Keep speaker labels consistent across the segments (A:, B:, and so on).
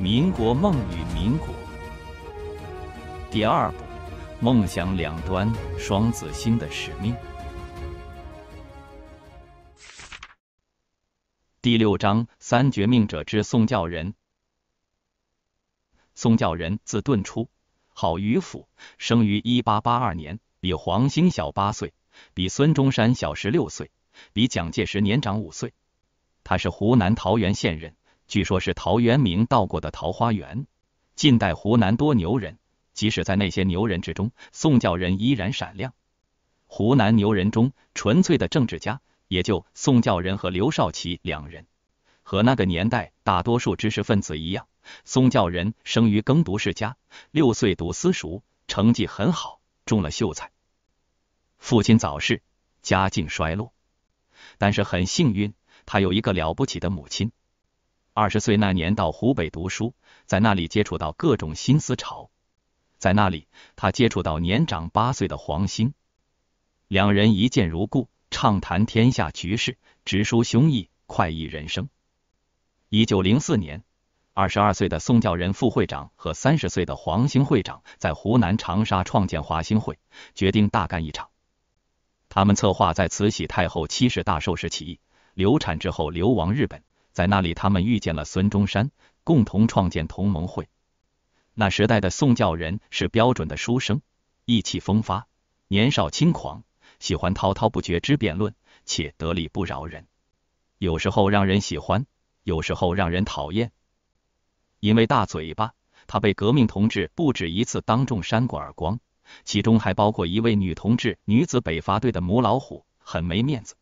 A: 民国梦与民国，第二部梦想两端双子星的使命，第六章三绝命者之宋教仁。宋教仁字顿初，号于甫，生于一八八二年，比黄兴小八岁，比孙中山小十六岁，比蒋介石年长五岁。他是湖南桃源县人。据说，是陶渊明到过的桃花源。近代湖南多牛人，即使在那些牛人之中，宋教仁依然闪亮。湖南牛人中，纯粹的政治家也就宋教仁和刘少奇两人。和那个年代大多数知识分子一样，宋教人生于耕读世家，六岁读私塾，成绩很好，中了秀才。父亲早逝，家境衰落，但是很幸运，他有一个了不起的母亲。二十岁那年到湖北读书，在那里接触到各种新思潮。在那里，他接触到年长八岁的黄兴，两人一见如故，畅谈天下局势，直抒胸臆，快意人生。一九零四年，二十二岁的宋教仁副会长和三十岁的黄兴会长在湖南长沙创建华兴会，决定大干一场。他们策划在慈禧太后七十大寿时起义，流产之后流亡日本。在那里，他们遇见了孙中山，共同创建同盟会。那时代的宋教仁是标准的书生，意气风发，年少轻狂，喜欢滔滔不绝之辩论，且得理不饶人。有时候让人喜欢，有时候让人讨厌。因为大嘴巴，他被革命同志不止一次当众扇过耳光，其中还包括一位女同志，女子北伐队的母老虎，很没面子。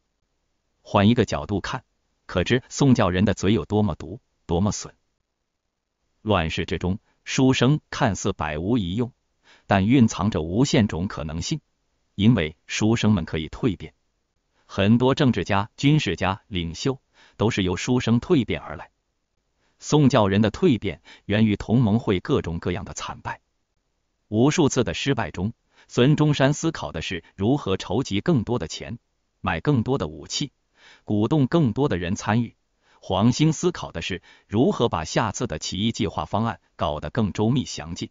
A: 换一个角度看。可知宋教仁的嘴有多么毒，多么损。乱世之中，书生看似百无一用，但蕴藏着无限种可能性，因为书生们可以蜕变。很多政治家、军事家、领袖都是由书生蜕变而来。宋教仁的蜕变源于同盟会各种各样的惨败，无数次的失败中，孙中山思考的是如何筹集更多的钱，买更多的武器。鼓动更多的人参与。黄兴思考的是如何把下次的起义计划方案搞得更周密详尽。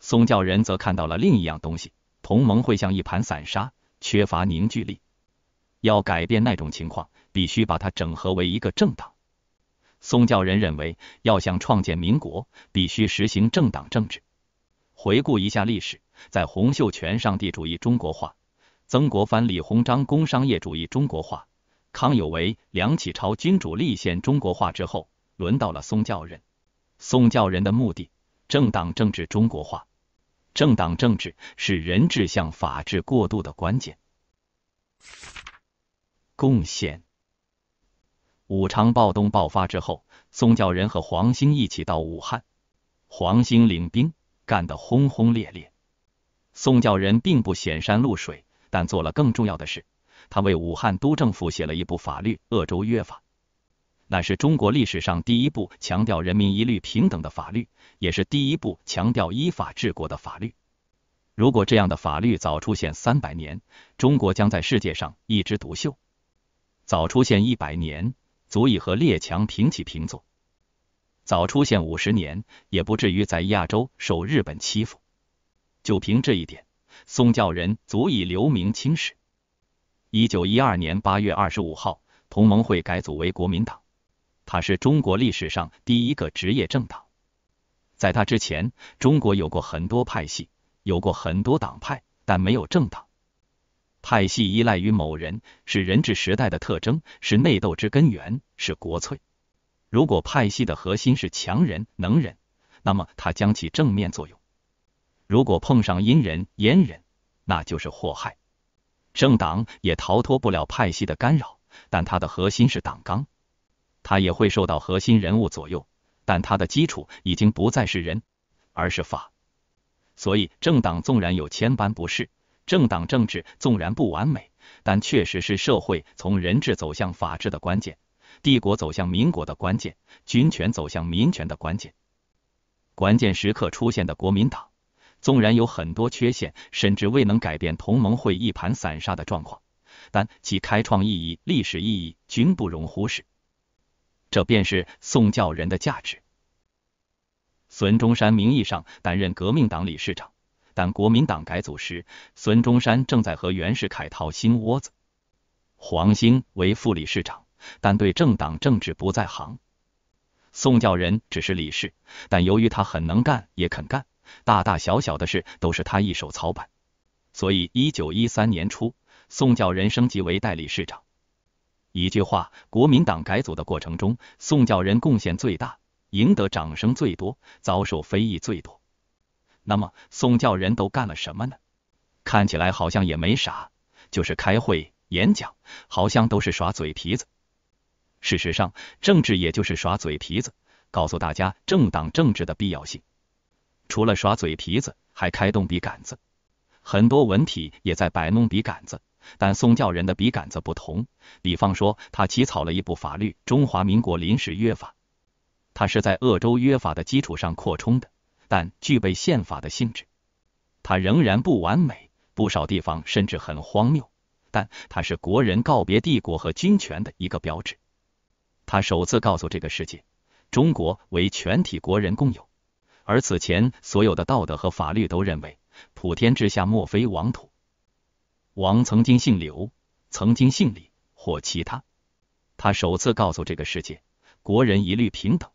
A: 宋教仁则看到了另一样东西：同盟会像一盘散沙，缺乏凝聚力。要改变那种情况，必须把它整合为一个政党。宋教仁认为，要想创建民国，必须实行政党政治。回顾一下历史，在洪秀全上帝主义中国化，曾国藩、李鸿章工商业主义中国化。康有为、梁启超君主立宪中国化之后，轮到了宋教仁。宋教仁的目的，政党政治中国化。政党政治是人治向法治过渡的关键贡献。武昌暴动爆发之后，宋教仁和黄兴一起到武汉，黄兴领兵干得轰轰烈烈。宋教仁并不显山露水，但做了更重要的事。他为武汉都政府写了一部法律《鄂州约法》，那是中国历史上第一部强调人民一律平等的法律，也是第一部强调依法治国的法律。如果这样的法律早出现三百年，中国将在世界上一枝独秀；早出现一百年，足以和列强平起平坐；早出现五十年，也不至于在亚洲受日本欺负。就凭这一点，宋教仁足以留名青史。一九一二年八月二十五号，同盟会改组为国民党。它是中国历史上第一个职业政党。在它之前，中国有过很多派系，有过很多党派，但没有政党。派系依赖于某人，是人治时代的特征，是内斗之根源，是国粹。如果派系的核心是强人能人，那么它将起正面作用；如果碰上阴人阉人，那就是祸害。政党也逃脱不了派系的干扰，但它的核心是党纲，它也会受到核心人物左右，但它的基础已经不再是人，而是法。所以，政党纵然有千般不是，政党政治纵然不完美，但确实是社会从人治走向法治的关键，帝国走向民国的关键，军权走向民权的关键。关键时刻出现的国民党。纵然有很多缺陷，甚至未能改变同盟会一盘散沙的状况，但其开创意义、历史意义均不容忽视。这便是宋教仁的价值。孙中山名义上担任革命党理事长，但国民党改组时，孙中山正在和袁世凯掏心窝子。黄兴为副理事长，但对政党政治不在行。宋教仁只是理事，但由于他很能干，也肯干。大大小小的事都是他一手操办，所以一九一三年初，宋教仁升级为代理市长。一句话，国民党改组的过程中，宋教仁贡献最大，赢得掌声最多，遭受非议最多。那么，宋教仁都干了什么呢？看起来好像也没啥，就是开会、演讲，好像都是耍嘴皮子。事实上，政治也就是耍嘴皮子，告诉大家政党政治的必要性。除了耍嘴皮子，还开动笔杆子。很多文体也在摆弄笔杆子，但宋教仁的笔杆子不同。比方说，他起草了一部法律《中华民国临时约法》，他是在鄂州约法的基础上扩充的，但具备宪法的性质。它仍然不完美，不少地方甚至很荒谬，但它是国人告别帝国和军权的一个标志。他首次告诉这个世界，中国为全体国人共有。而此前所有的道德和法律都认为，普天之下莫非王土，王曾经姓刘，曾经姓李或其他。他首次告诉这个世界，国人一律平等。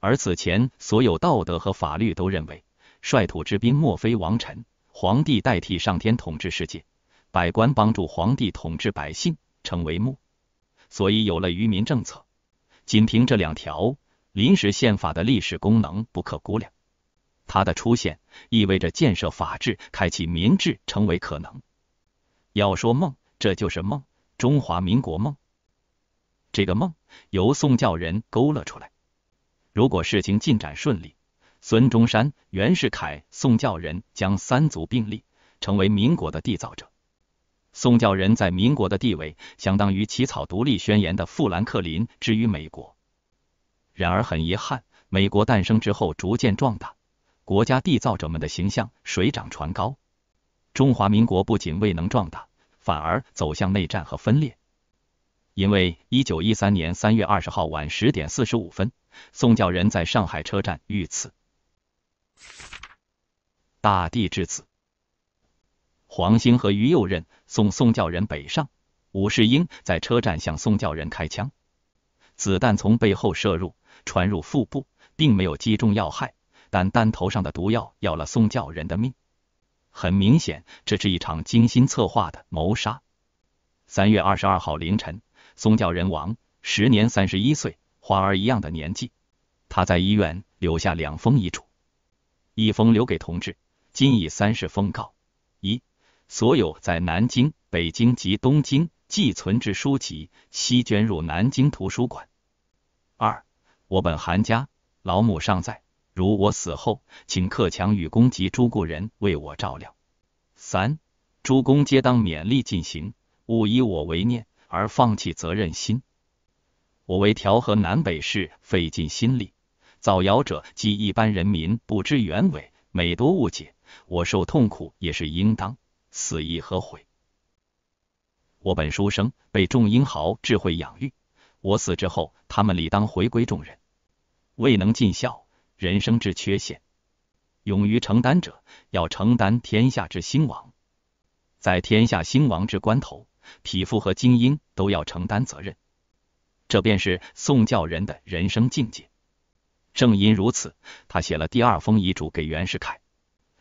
A: 而此前所有道德和法律都认为，率土之滨莫非王臣，皇帝代替上天统治世界，百官帮助皇帝统治百姓，成为幕。所以有了愚民政策。仅凭这两条临时宪法的历史功能不可估量。它的出现意味着建设法治、开启民治成为可能。要说梦，这就是梦——中华民国梦。这个梦由宋教仁勾勒出来。如果事情进展顺利，孙中山、袁世凯、宋教仁将三足并立，成为民国的缔造者。宋教仁在民国的地位，相当于起草独立宣言的富兰克林之于美国。然而很遗憾，美国诞生之后逐渐壮大。国家缔造者们的形象水涨船高，中华民国不仅未能壮大，反而走向内战和分裂。因为一九一三年三月二十号晚十点四十五分，宋教仁在上海车站遇刺。大地至此，黄兴和于右任送宋教仁北上，武士英在车站向宋教仁开枪，子弹从背后射入，穿入腹部，并没有击中要害。但弹头上的毒药要了宋教仁的命。很明显，这是一场精心策划的谋杀。三月二十二号凌晨，宋教仁亡，时年三十一岁，花儿一样的年纪。他在医院留下两封遗嘱，一封留给同志，今以三世封告：一、所有在南京、北京及东京寄存之书籍，悉捐入南京图书馆；二、我本韩家，老母尚在。如我死后，请克强与公及诸故人为我照料。三，诸公皆当勉力进行，勿以我为念而放弃责任心。我为调和南北事费尽心力，造谣者及一般人民不知原委，每多误解，我受痛苦也是应当。死亦何悔？我本书生，被众英豪智慧养育，我死之后，他们理当回归众人，未能尽孝。人生之缺陷，勇于承担者要承担天下之兴亡。在天下兴亡之关头，匹夫和精英都要承担责任。这便是宋教仁的人生境界。正因如此，他写了第二封遗嘱给袁世凯。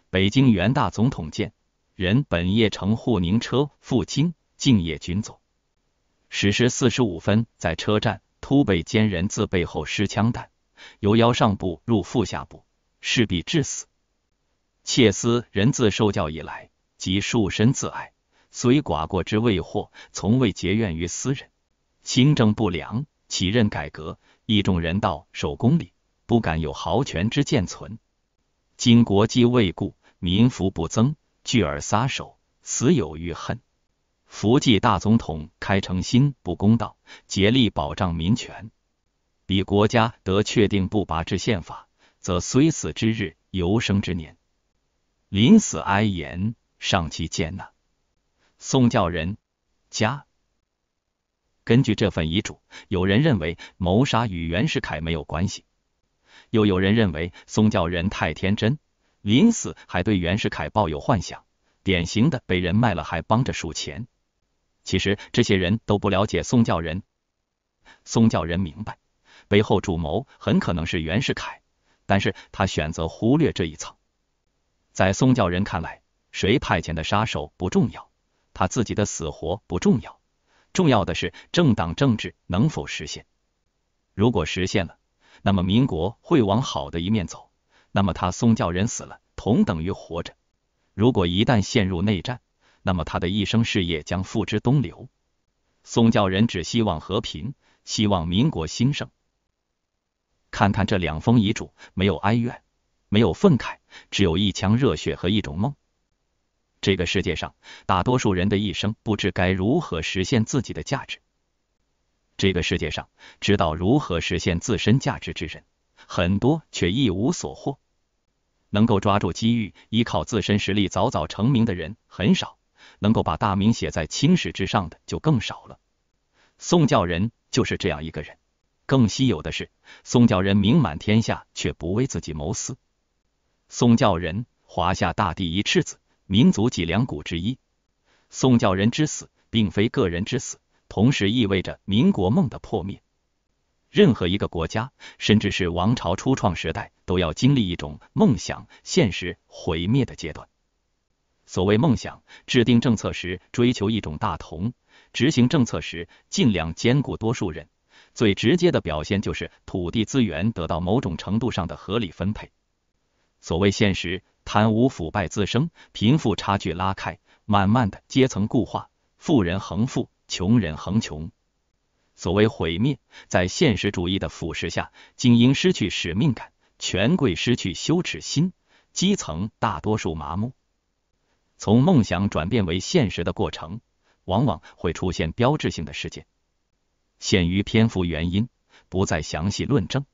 A: 北京元大总统见人本夜乘沪宁车赴京，敬业军总。十时四十五分，在车站突被奸人自背后施枪弹。由腰上部入腹下部，势必致死。妾思人自受教以来，即束身自爱，虽寡过之未获，从未结怨于私人。清政不良，起任改革，意重人道，守公理，不敢有豪权之见存。今国基未固，民福不增，聚而撒手，死有余恨。福济大总统开诚心，不公道，竭力保障民权。以国家得确定不拔之宪法，则虽死之日，犹生之年。临死哀言，尚其见难。宋教仁家。根据这份遗嘱，有人认为谋杀与袁世凯没有关系，又有人认为宋教人太天真，临死还对袁世凯抱有幻想，典型的被人卖了还帮着数钱。其实这些人都不了解宋教仁。宋教仁明白。背后主谋很可能是袁世凯，但是他选择忽略这一层。在宗教人看来，谁派遣的杀手不重要，他自己的死活不重要，重要的是政党政治能否实现。如果实现了，那么民国会往好的一面走，那么他宗教人死了同等于活着。如果一旦陷入内战，那么他的一生事业将付之东流。宗教人只希望和平，希望民国兴盛。看看这两封遗嘱，没有哀怨，没有愤慨，只有一腔热血和一种梦。这个世界上，大多数人的一生不知该如何实现自己的价值。这个世界上，知道如何实现自身价值之人很多，却一无所获。能够抓住机遇，依靠自身实力早早成名的人很少，能够把大名写在青史之上的就更少了。宋教仁就是这样一个人。更稀有的是，宋教仁名满天下，却不为自己谋私。宋教仁，华夏大地一赤子，民族脊梁骨之一。宋教仁之死，并非个人之死，同时意味着民国梦的破灭。任何一个国家，甚至是王朝初创时代，都要经历一种梦想、现实、毁灭的阶段。所谓梦想，制定政策时追求一种大同，执行政策时尽量兼顾多数人。最直接的表现就是土地资源得到某种程度上的合理分配。所谓现实，贪污腐败滋生，贫富差距拉开，慢慢的阶层固化，富人恒富，穷人恒穷。所谓毁灭，在现实主义的腐蚀下，精英失去使命感，权贵失去羞耻心，基层大多数麻木。从梦想转变为现实的过程，往往会出现标志性的事件。限于篇幅原因，不再详细论证。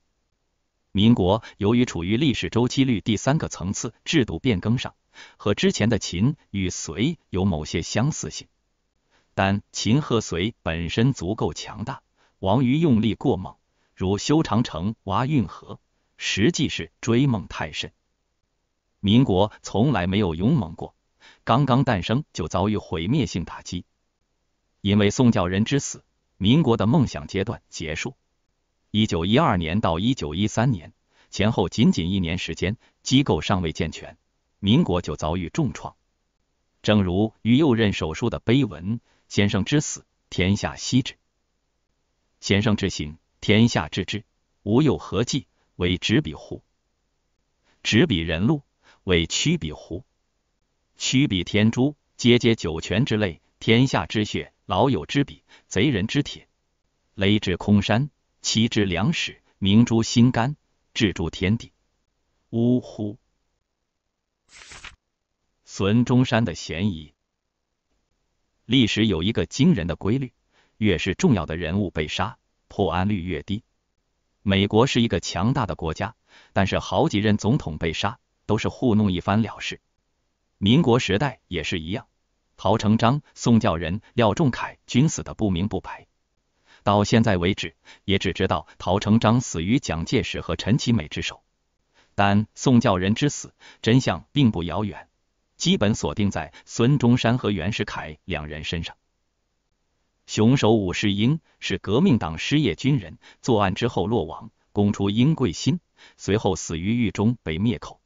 A: 民国由于处于历史周期率第三个层次制度变更上，和之前的秦与隋有某些相似性，但秦和隋本身足够强大，亡于用力过猛，如修长城、挖运河，实际是追梦太甚。民国从来没有勇猛过，刚刚诞生就遭遇毁灭性打击，因为宋教仁之死。民国的梦想阶段结束。一九一二年到一九一三年前后，仅仅一年时间，机构尚未健全，民国就遭遇重创。正如于右任手书的碑文：“先生之死，天下惜之；先生之行，天下知之。吾有何计，为执笔乎？执笔人禄，为曲笔乎？曲笔天诛，皆皆九泉之泪，天下之血。”老友之笔，贼人之铁，雷之空山，其之良史，明珠心肝，治住天地。呜呼！孙中山的嫌疑。历史有一个惊人的规律：越是重要的人物被杀，破案率越低。美国是一个强大的国家，但是好几任总统被杀，都是糊弄一番了事。民国时代也是一样。陶成章、宋教仁、廖仲恺均死得不明不白，到现在为止也只知道陶成章死于蒋介石和陈其美之手，但宋教仁之死真相并不遥远，基本锁定在孙中山和袁世凯两人身上。凶手武士英是革命党失业军人，作案之后落网，供出殷桂新，随后死于狱中被灭口。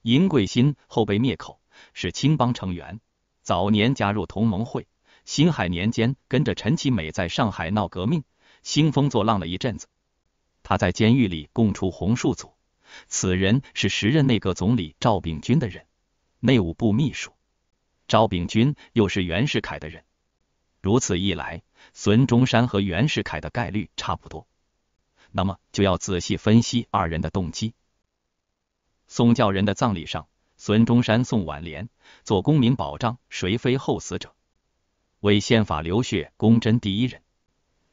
A: 殷桂新后被灭口，是青帮成员。早年加入同盟会，辛亥年间跟着陈其美在上海闹革命，兴风作浪了一阵子。他在监狱里供出洪树祖，此人是时任内阁总理赵秉钧的人，内务部秘书。赵秉钧又是袁世凯的人，如此一来，孙中山和袁世凯的概率差不多。那么就要仔细分析二人的动机。宋教仁的葬礼上。孙中山送挽联：“做公民保障，谁非后死者？为宪法流血，公真第一人。”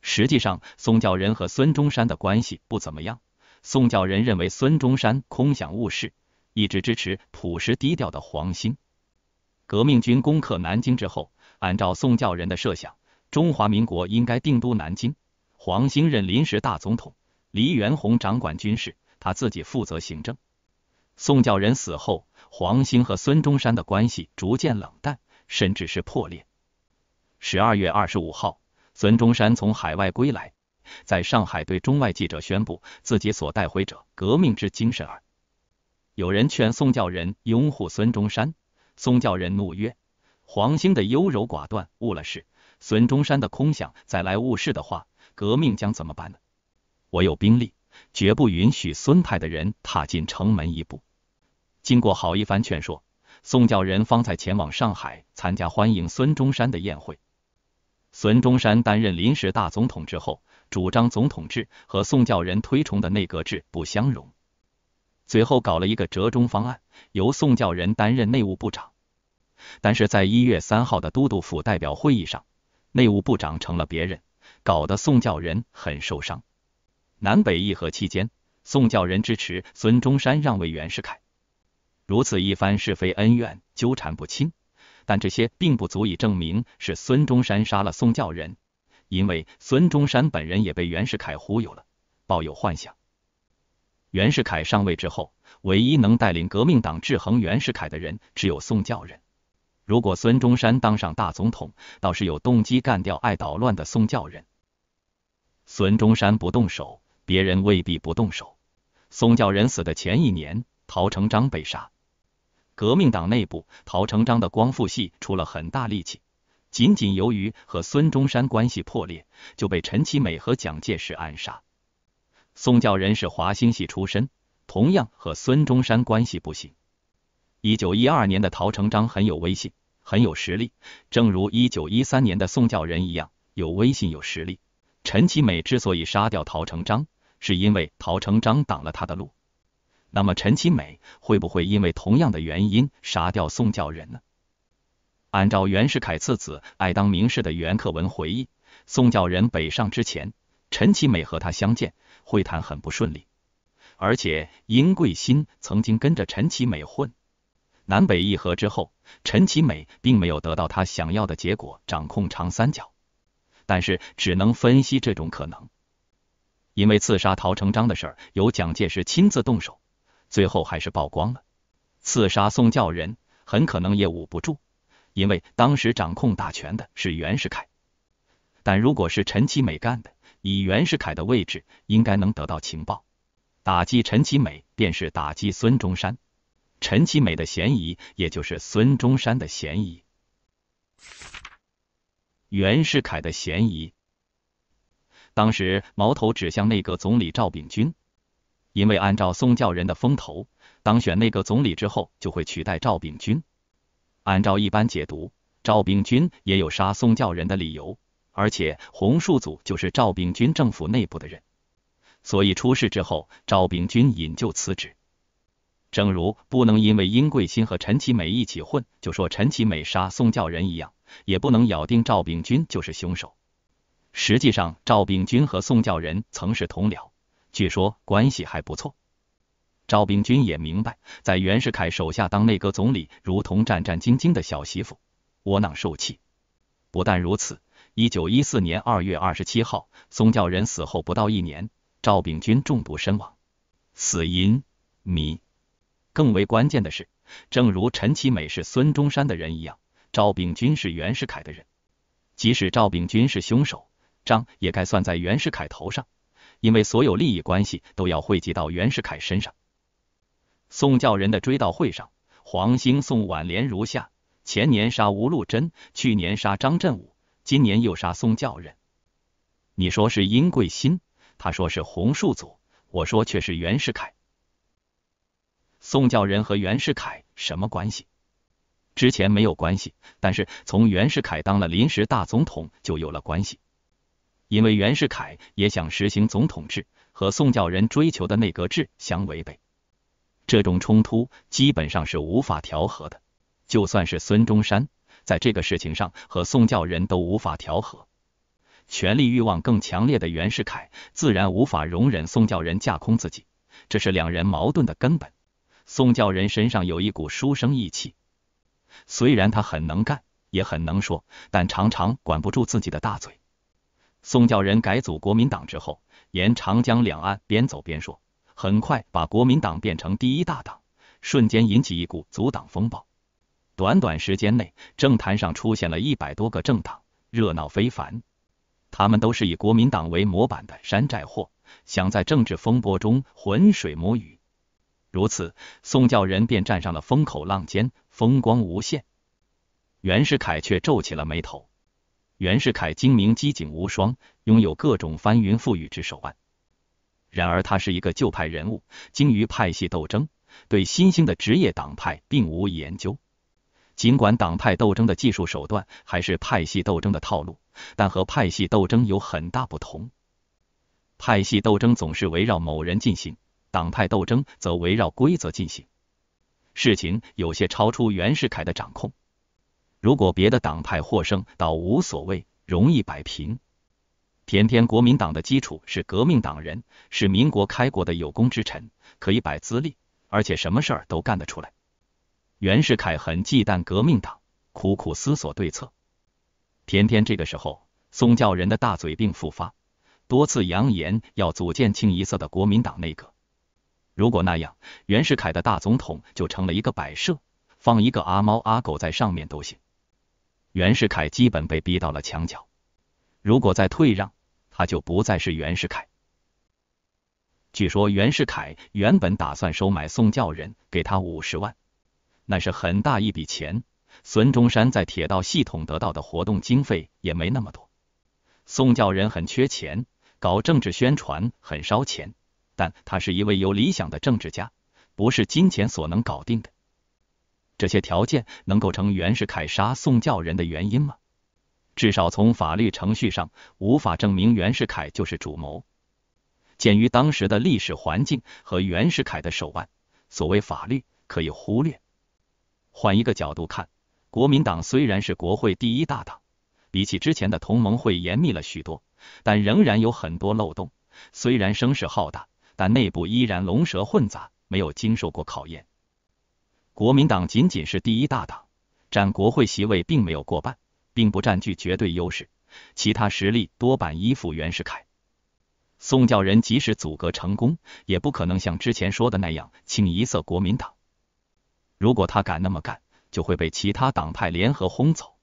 A: 实际上，宋教仁和孙中山的关系不怎么样。宋教仁认为孙中山空想误事，一直支持朴实低调的黄兴。革命军攻克南京之后，按照宋教仁的设想，中华民国应该定都南京，黄兴任临时大总统，黎元洪掌管军事，他自己负责行政。宋教仁死后。黄兴和孙中山的关系逐渐冷淡，甚至是破裂。十二月二十五号，孙中山从海外归来，在上海对中外记者宣布自己所带回者革命之精神耳。有人劝宋教仁拥护孙中山，宋教仁怒曰：“黄兴的优柔寡断误了事，孙中山的空想再来误事的话，革命将怎么办呢？我有兵力，绝不允许孙派的人踏进城门一步。”经过好一番劝说，宋教仁方才前往上海参加欢迎孙中山的宴会。孙中山担任临时大总统之后，主张总统制和宋教仁推崇的内阁制不相容，最后搞了一个折中方案，由宋教仁担任内务部长。但是在一月三号的都督府代表会议上，内务部长成了别人，搞得宋教仁很受伤。南北议和期间，宋教仁支持孙中山让位袁世凯。如此一番是非恩怨纠缠不清，但这些并不足以证明是孙中山杀了宋教仁，因为孙中山本人也被袁世凯忽悠了，抱有幻想。袁世凯上位之后，唯一能带领革命党制衡袁世凯的人只有宋教仁。如果孙中山当上大总统，倒是有动机干掉爱捣乱的宋教仁。孙中山不动手，别人未必不动手。宋教仁死的前一年，陶成章被杀。革命党内部，陶成章的光复系出了很大力气。仅仅由于和孙中山关系破裂，就被陈其美和蒋介石暗杀。宋教仁是华兴系出身，同样和孙中山关系不行。一九一二年的陶成章很有威信，很有实力，正如一九一三年的宋教仁一样，有威信，有实力。陈其美之所以杀掉陶成章，是因为陶成章挡了他的路。那么陈其美会不会因为同样的原因杀掉宋教仁呢？按照袁世凯次子、爱当名士的袁克文回忆，宋教仁北上之前，陈其美和他相见，会谈很不顺利。而且，殷桂新曾经跟着陈其美混。南北议和之后，陈其美并没有得到他想要的结果，掌控长三角，但是只能分析这种可能。因为刺杀陶成章的事儿，由蒋介石亲自动手。最后还是曝光了，刺杀宋教仁很可能也捂不住，因为当时掌控大权的是袁世凯。但如果是陈其美干的，以袁世凯的位置，应该能得到情报，打击陈其美便是打击孙中山，陈其美的嫌疑也就是孙中山的嫌疑，袁世凯的嫌疑。当时矛头指向内阁总理赵秉钧。因为按照宋教仁的风头当选内阁总理之后，就会取代赵秉钧。按照一般解读，赵秉钧也有杀宋教仁的理由，而且洪述祖就是赵秉钧政府内部的人，所以出事之后，赵秉钧引咎辞职。正如不能因为殷桂新和陈其美一起混，就说陈其美杀宋教仁一样，也不能咬定赵秉钧就是凶手。实际上，赵秉钧和宋教仁曾是同僚。据说关系还不错。赵秉钧也明白，在袁世凯手下当内阁总理，如同战战兢兢的小媳妇，窝囊受气。不但如此，一九一四年二月二十七号，宋教仁死后不到一年，赵秉钧中毒身亡，死因谜。更为关键的是，正如陈其美是孙中山的人一样，赵秉钧是袁世凯的人。即使赵秉钧是凶手，账也该算在袁世凯头上。因为所有利益关系都要汇集到袁世凯身上。宋教仁的追悼会上，黄兴宋挽联如下：前年杀吴禄贞，去年杀张振武，今年又杀宋教仁。你说是殷桂新，他说是洪树祖，我说却是袁世凯。宋教仁和袁世凯什么关系？之前没有关系，但是从袁世凯当了临时大总统就有了关系。因为袁世凯也想实行总统制，和宋教仁追求的内阁制相违背，这种冲突基本上是无法调和的。就算是孙中山，在这个事情上和宋教仁都无法调和。权力欲望更强烈的袁世凯，自然无法容忍宋教仁架空自己，这是两人矛盾的根本。宋教仁身上有一股书生意气，虽然他很能干，也很能说，但常常管不住自己的大嘴。宋教仁改组国民党之后，沿长江两岸边走边说，很快把国民党变成第一大党，瞬间引起一股阻挡风暴。短短时间内，政坛上出现了一百多个政党，热闹非凡。他们都是以国民党为模板的山寨货，想在政治风波中浑水摸鱼。如此，宋教仁便站上了风口浪尖，风光无限。袁世凯却皱起了眉头。袁世凯精明机警无双，拥有各种翻云覆雨之手腕。然而，他是一个旧派人物，精于派系斗争，对新兴的职业党派并无研究。尽管党派斗争的技术手段还是派系斗争的套路，但和派系斗争有很大不同。派系斗争总是围绕某人进行，党派斗争则围绕规则进行。事情有些超出袁世凯的掌控。如果别的党派获胜倒无所谓，容易摆平。偏偏国民党的基础是革命党人，是民国开国的有功之臣，可以摆资历，而且什么事儿都干得出来。袁世凯很忌惮革命党，苦苦思索对策。偏偏这个时候，宋教人的大嘴病复发，多次扬言要组建清一色的国民党内阁。如果那样，袁世凯的大总统就成了一个摆设，放一个阿猫阿狗在上面都行。袁世凯基本被逼到了墙角，如果再退让，他就不再是袁世凯。据说袁世凯原本打算收买宋教仁，给他五十万，那是很大一笔钱。孙中山在铁道系统得到的活动经费也没那么多。宋教仁很缺钱，搞政治宣传很烧钱，但他是一位有理想的政治家，不是金钱所能搞定的。这些条件能构成袁世凯杀宋教仁的原因吗？至少从法律程序上无法证明袁世凯就是主谋。鉴于当时的历史环境和袁世凯的手腕，所谓法律可以忽略。换一个角度看，国民党虽然是国会第一大党，比起之前的同盟会严密了许多，但仍然有很多漏洞。虽然声势浩大，但内部依然龙蛇混杂，没有经受过考验。国民党仅仅是第一大党，占国会席位并没有过半，并不占据绝对优势。其他实力多半依附袁世凯。宋教仁即使阻隔成功，也不可能像之前说的那样清一色国民党。如果他敢那么干，就会被其他党派联合轰走。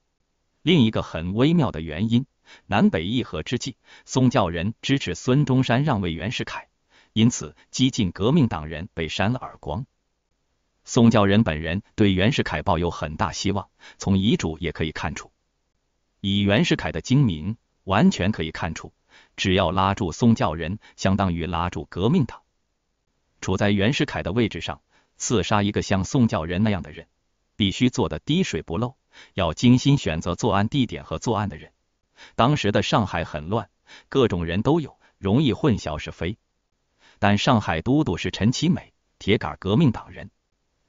A: 另一个很微妙的原因，南北议和之际，宋教仁支持孙中山让位袁世凯，因此激进革命党人被扇了耳光。宋教仁本人对袁世凯抱有很大希望，从遗嘱也可以看出。以袁世凯的精明，完全可以看出，只要拉住宋教仁，相当于拉住革命党。处在袁世凯的位置上，刺杀一个像宋教仁那样的人，必须做得滴水不漏，要精心选择作案地点和作案的人。当时的上海很乱，各种人都有，容易混淆是非。但上海都督是陈其美，铁杆革命党人。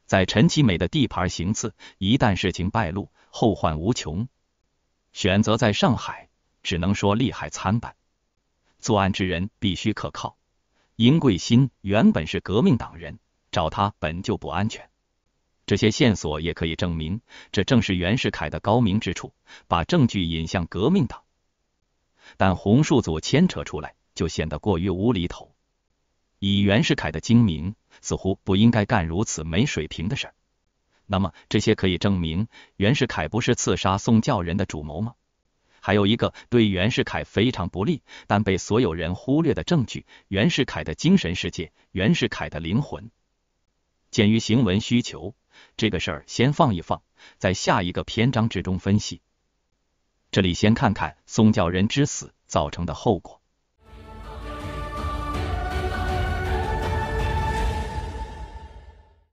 A: 在陈其美的地盘行刺，一旦事情败露，后患无穷。选择在上海，只能说利害参半。作案之人必须可靠。殷桂新原本是革命党人，找他本就不安全。这些线索也可以证明，这正是袁世凯的高明之处，把证据引向革命党。但洪述祖牵扯出来，就显得过于无厘头。以袁世凯的精明。似乎不应该干如此没水平的事儿。那么这些可以证明袁世凯不是刺杀宋教仁的主谋吗？还有一个对袁世凯非常不利但被所有人忽略的证据：袁世凯的精神世界，袁世凯的灵魂。鉴于行文需求，这个事儿先放一放，在下一个篇章之中分析。这里先看看宋教仁之死造成的后果。